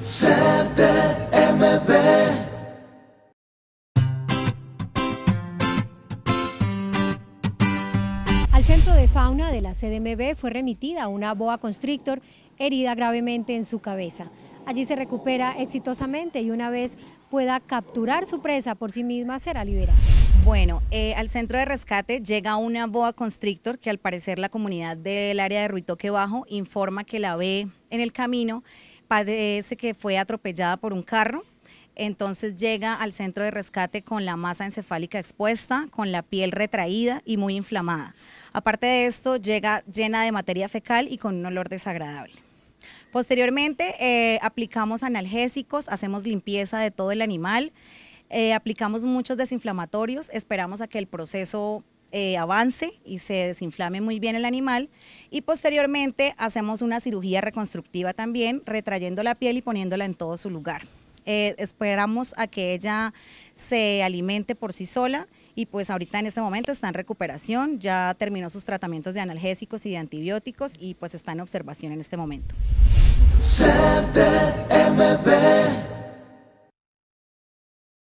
CDMB. Al centro de fauna de la CDMB fue remitida una boa constrictor herida gravemente en su cabeza. Allí se recupera exitosamente y una vez pueda capturar su presa por sí misma será liberada. Bueno, eh, al centro de rescate llega una boa constrictor que al parecer la comunidad del área de Ruitoque Bajo informa que la ve en el camino parece que fue atropellada por un carro. Entonces llega al centro de rescate con la masa encefálica expuesta, con la piel retraída y muy inflamada. Aparte de esto, llega llena de materia fecal y con un olor desagradable. Posteriormente, eh, aplicamos analgésicos, hacemos limpieza de todo el animal, eh, aplicamos muchos desinflamatorios, esperamos a que el proceso eh, avance y se desinflame muy bien el animal y posteriormente hacemos una cirugía reconstructiva también, retrayendo la piel y poniéndola en todo su lugar. Eh, esperamos a que ella se alimente por sí sola y pues ahorita en este momento está en recuperación, ya terminó sus tratamientos de analgésicos y de antibióticos y pues está en observación en este momento.